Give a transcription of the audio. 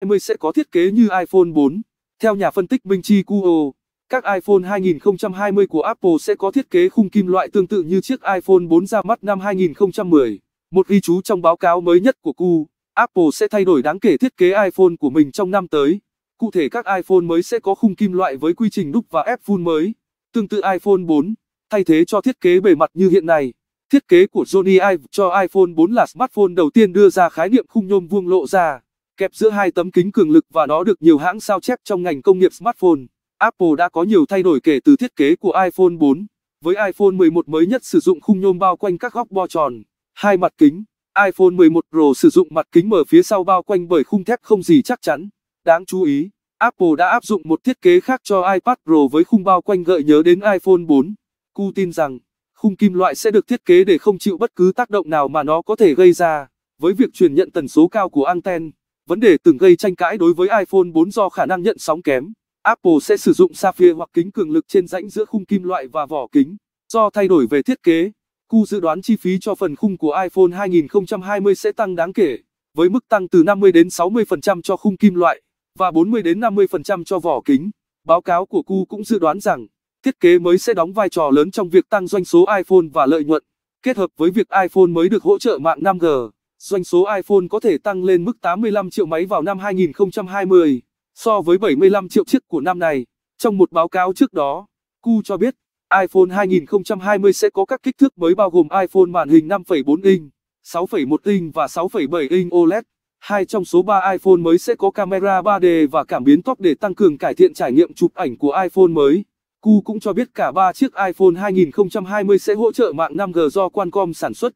2020 sẽ có thiết kế như iPhone 4. Theo nhà phân tích Minh Chi Kuo, các iPhone 2020 của Apple sẽ có thiết kế khung kim loại tương tự như chiếc iPhone 4 ra mắt năm 2010. Một ghi chú trong báo cáo mới nhất của Ku, Apple sẽ thay đổi đáng kể thiết kế iPhone của mình trong năm tới. Cụ thể các iPhone mới sẽ có khung kim loại với quy trình đúc và ép phun mới, tương tự iPhone 4, thay thế cho thiết kế bề mặt như hiện nay. Thiết kế của Johnny Ive cho iPhone 4 là smartphone đầu tiên đưa ra khái niệm khung nhôm vuông lộ ra kẹp giữa hai tấm kính cường lực và nó được nhiều hãng sao chép trong ngành công nghiệp smartphone. Apple đã có nhiều thay đổi kể từ thiết kế của iPhone 4. Với iPhone 11 mới nhất sử dụng khung nhôm bao quanh các góc bo tròn, hai mặt kính. iPhone 11 Pro sử dụng mặt kính mở phía sau bao quanh bởi khung thép không gì chắc chắn. Đáng chú ý, Apple đã áp dụng một thiết kế khác cho iPad Pro với khung bao quanh gợi nhớ đến iPhone 4. Cu tin rằng, khung kim loại sẽ được thiết kế để không chịu bất cứ tác động nào mà nó có thể gây ra, với việc truyền nhận tần số cao của anten. Vấn đề từng gây tranh cãi đối với iPhone 4 do khả năng nhận sóng kém. Apple sẽ sử dụng sapphire hoặc kính cường lực trên rãnh giữa khung kim loại và vỏ kính. Do thay đổi về thiết kế, Cu dự đoán chi phí cho phần khung của iPhone 2020 sẽ tăng đáng kể, với mức tăng từ 50 đến 60% cho khung kim loại và 40 đến 50% cho vỏ kính. Báo cáo của Cu cũng dự đoán rằng thiết kế mới sẽ đóng vai trò lớn trong việc tăng doanh số iPhone và lợi nhuận, kết hợp với việc iPhone mới được hỗ trợ mạng 5G doanh số iPhone có thể tăng lên mức 85 triệu máy vào năm 2020, so với 75 triệu chiếc của năm này. Trong một báo cáo trước đó, Cu cho biết, iPhone 2020 sẽ có các kích thước mới bao gồm iPhone màn hình 5,4 inch, 6,1 inch và 6,7 inch OLED. Hai trong số 3 iPhone mới sẽ có camera 3D và cảm biến top để tăng cường cải thiện trải nghiệm chụp ảnh của iPhone mới. Cu cũng cho biết cả 3 chiếc iPhone 2020 sẽ hỗ trợ mạng 5G do Qualcomm sản xuất.